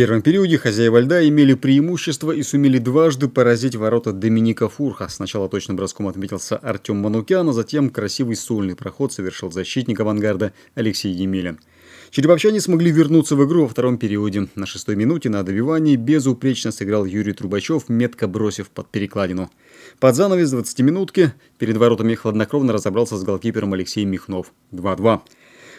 первом периоде хозяева льда имели преимущество и сумели дважды поразить ворота Доминика Фурха. Сначала точным броском отметился Артем Манукян, а затем красивый сольный проход совершил защитник авангарда Алексей Емеля. Череповчане смогли вернуться в игру во втором периоде. На шестой минуте на добивании безупречно сыграл Юрий Трубачев, метко бросив под перекладину. Под занавес 20-минутки перед воротами хладнокровно разобрался с голкипером Алексей Михнов. 2-2.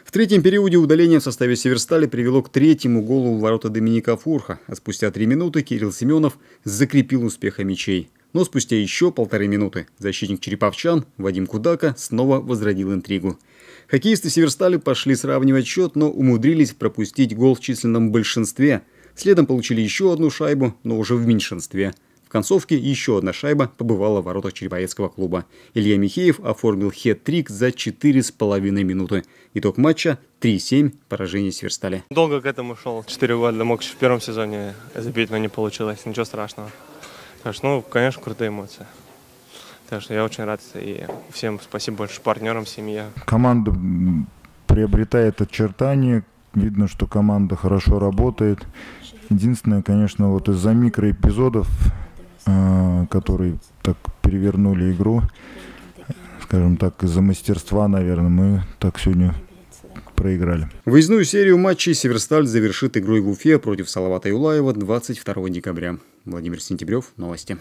В третьем периоде удаление в составе Северстали привело к третьему голу в ворота Доминика Фурха, а спустя три минуты Кирилл Семенов закрепил успеха мячей. Но спустя еще полторы минуты защитник череповчан Вадим Кудака снова возродил интригу. Хоккеисты Северстали пошли сравнивать счет, но умудрились пропустить гол в численном большинстве. Следом получили еще одну шайбу, но уже в меньшинстве – в концовке еще одна шайба побывала в воротах Череповецкого клуба. Илья Михеев оформил хет-трик за 4,5 минуты. Итог матча 3-7, поражение сверстали. Долго к этому шел, 4 года, мог в первом сезоне забить, но не получилось, ничего страшного. Так что, ну, конечно, крутые эмоции. Так что я очень рад и всем спасибо больше партнерам, семье. Команда приобретает очертания, видно, что команда хорошо работает. Единственное, конечно, вот из-за микроэпизодов Э, которые так перевернули игру, скажем так, из-за мастерства, наверное, мы так сегодня проиграли. Выездную серию матчей «Северсталь» завершит игрой в Уфе против Салавата Юлаева 22 декабря. Владимир Сентябрев, новости.